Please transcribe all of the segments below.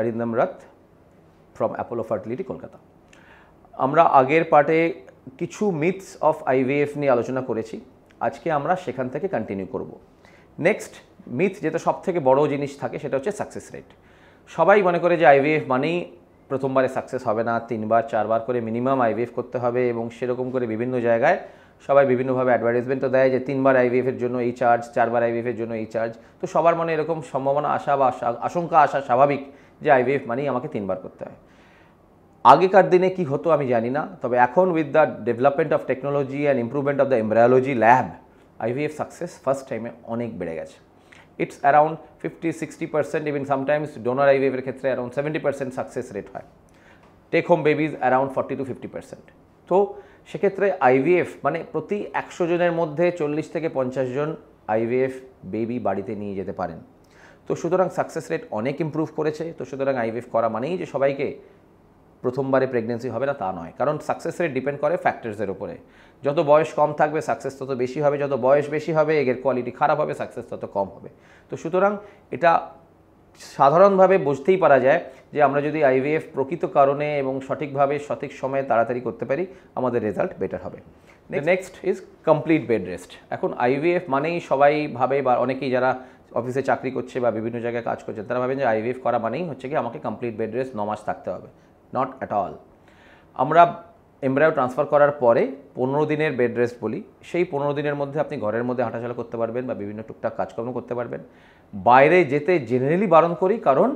অরিন্দম রথ from Apollo fertility Kolkata আমরা আগের পার্টে কিছু মিথস অফ আইভিএফ নিয়ে আলোচনা করেছি আজকে আমরা সেখান থেকে কন্টিনিউ করব নেক্সট মিথ যেটা সব থেকে বড় জিনিস থাকে সেটা হচ্ছে সাকসেস রেট সবাই মনে করে যে আইভিএফ মানেই প্রথমবারে সাকসেস হবে না তিনবার চারবার করে মিনিমাম আইভিএফ করতে হবে এবং সেরকম করে বিভিন্ন জায়গায় সবাই বিভিন্নভাবে অ্যাডভার্টাইজমেন্টও দেয় যে তিনবার আইভিএফের জন্য এই চার্জ চারবার আইভিএফের জন্য এই চার্জ তো সবার মনে এরকম সম্ভাবনা আশা বা আশঙ্কা আসা স্বাভাবিক যে আইভিএফ মানেই আমাকে তিনবার করতে হয় আগেকার দিনে কি হতো আমি জানি না তবে এখন with the development of technology and improvement of the embryology lab IVF success first টাইমে অনেক বেড়ে গেছে it's around fifty sixty percent even sometimes donor আইভিএফের ক্ষেত্রে around seventy percent success rate হয় take home babies around forty to fifty percent তো সেক্ষেত্রে IVF মানে প্রতি একশো জনের মধ্যে চল্লিশ থেকে পঞ্চাশ জন আইভিএফ বেবি বাড়িতে নিয়ে যেতে পারেন তো সুতরাং সাকসেস রেট অনেক ইম্প্রুভ করেছে তো সুতরাং আইভিএফ করা মানেই যে সবাইকে প্রথমবারে প্রেগনেন্সি হবে না তা নয় কারণ সাকসেস রেট ডিপেন্ড করে ফ্যাক্টরসের উপরে যত বয়স কম থাকবে সাকসেস তত বেশি হবে যত বয়স বেশি হবে এগের কোয়ালিটি খারাপ হবে সাকসেস তত কম হবে তো সুতরাং এটা সাধারণভাবে বুঝতেই পারা যায় যে আমরা যদি আইভিএফ প্রকৃত কারণে এবং সঠিকভাবে সঠিক সময়ে তাড়াতাড়ি করতে পারি আমাদের রেজাল্ট বেটার হবে next is complete bed rest এখন আইভিএফ মানেই সবাই ভাবে বা অনেকেই যারা অফিসে চাকরি করছে বা বিভিন্ন জায়গায় কাজ করছে তারা ভাবেন যে আইভিএফ করা মানেই হচ্ছে কি আমাকে কমপ্লিট বেড রেস্ট ন মাস থাকতে হবে নট অ্যাট অল আমরা এমব্রায়ো ট্রান্সফার করার পরে পনেরো দিনের বেড রেস্ট বলি সেই পনেরো দিনের মধ্যে আপনি ঘরের মধ্যে হাঁটাচলা করতে পারবেন বা বিভিন্ন টুকটাক কাজকর্ম করতে পারবেন বাইরে যেতে জেনারেলি বারণ করি কারণ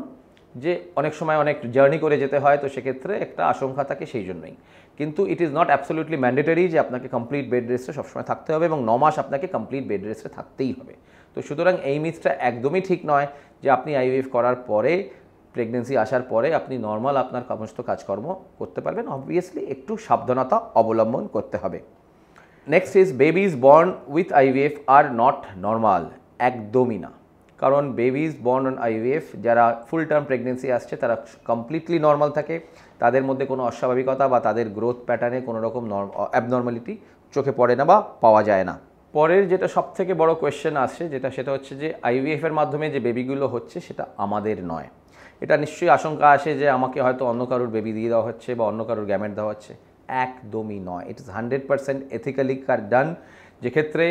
যে অনেক সময় অনেক জার্নি করে যেতে হয় তো সেক্ষেত্রে একটা আশঙ্কা থাকে সেই জন্যই কিন্তু it is not absolutely mandatory যে আপনাকে কমপ্লিট বেড রেস্টে সবসময় থাকতে হবে এবং ন মাস আপনাকে কমপ্লিট বেড রেস্টে থাকতেই হবে তো সুতরাং এই মিথটা একদমই ঠিক নয় যে আপনি আইভিএফ করার পরে প্রেগনেন্সি আসার পরে আপনি নর্মাল আপনার সমস্ত কাজকর্ম করতে পারবেন অবভিয়াসলি একটু সাবধানতা অবলম্বন করতে হবে next is babies born with IVF আর নট নর্মাল একদমই না কারণ বেবিজ বর্ন অন আইভিএফ যারা ফুল টার্ম প্রেগনেন্সি আসছে তারা কমপ্লিটলি নর্মাল থাকে তাদের মধ্যে কোনো অস্বাভাবিকতা বা তাদের গ্রোথ প্যাটার্নে কোনো রকম অ্যাবনর্মালিটি চোখে পড়ে না বা পাওয়া যায় না পরের যেটা সব থেকে বড় কোয়েশ্চেন আসে যেটা সেটা হচ্ছে যে আইভিএফের মাধ্যমে যে বেবিগুলো হচ্ছে সেটা আমাদের নয় এটা নিশ্চয়ই আশঙ্কা আসে যে আমাকে হয়তো অন্য কারোর বেবি দিয়ে দেওয়া হচ্ছে বা অন্য কারোর গ্যামেট দেওয়া হচ্ছে একদমই নয় it is hundred percent ethically done যেক্ষেত্রে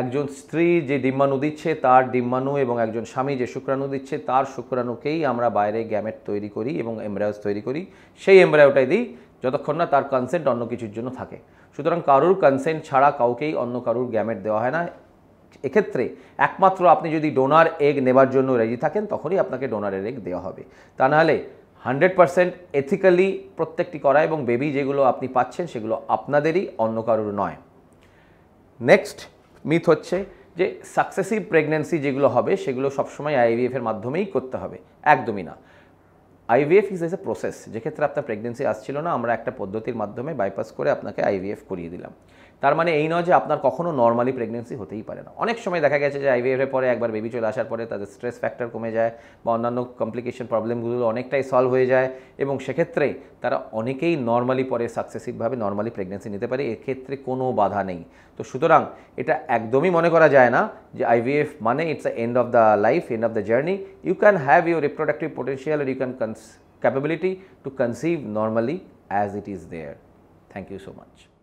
একজন স্ত্রী যে ডিম্বাণু দিচ্ছে তার ডিম্বাণু এবং একজন স্বামী যে শুক্রাণু দিচ্ছে তার শুক্রাণুকেই আমরা বাইরে গ্যামেট তৈরি করি এবং এমব্রায়োস তৈরি করি সেই এমব্রায়োটাই দিই যতক্ষণ না তার কনসেন্ট অন্য কিছুর জন্য থাকে সুতরাং কারুর কনসেন্ট ছাড়া কাউকেই অন্য কারুর গ্যামেট দেওয়া হয় না এক্ষেত্রে একমাত্র আপনি যদি ডোনার এগ নেবার জন্য রেডি থাকেন তখনই আপনাকে ডোনারের এগ দেওয়া হবে তা নাহলে হান্ড্রেড পারসেন্ট এথিক্যালি প্রত্যেকটি করা এবং বেবি যেগুলো আপনি পাচ্ছেন সেগুলো আপনাদেরই অন্য কারুর নয় নেক্সট মিথ হচ্ছে যে সাকসেসিভ প্রেগনেন্সি যেগুলো হবে সেগুলো সবসময় আইভিএফের মাধ্যমেই করতে হবে একদমই না IVF is as a process যেক্ষেত্রে আপনার প্রেগনেন্সি আসছিল না আমরা একটা পদ্ধতির মাধ্যমে বাইপাস করে আপনাকে আইভিএফ করিয়ে দিলাম তার মানে এই নয় যে আপনার কখনো নর্মালি প্রেগনেন্সি হতেই পারে না অনেক সময় দেখা গেছে যে আইভিএফের পরে একবার বেবি চলে আসার পরে তাদের স্ট্রেস ফ্যাক্টর কমে যায় বা অন্যান্য কমপ্লিকেশন প্রবলেমগুলো অনেকটাই সলভ হয়ে যায় এবং সেক্ষেত্রে তারা অনেকেই নর্মালি পরে সাকসেসিভভাবে নর্মালি প্রেগনেন্সি নিতে পারে এক্ষেত্রে কোনো বাধা নেই তো সুতরাং এটা একদমই মনে করা যায় না যে আইভিএফ মানে it's a end of the life end of the journey you can have your reproductive potential you can capability to conceive normally as it is there thank you so much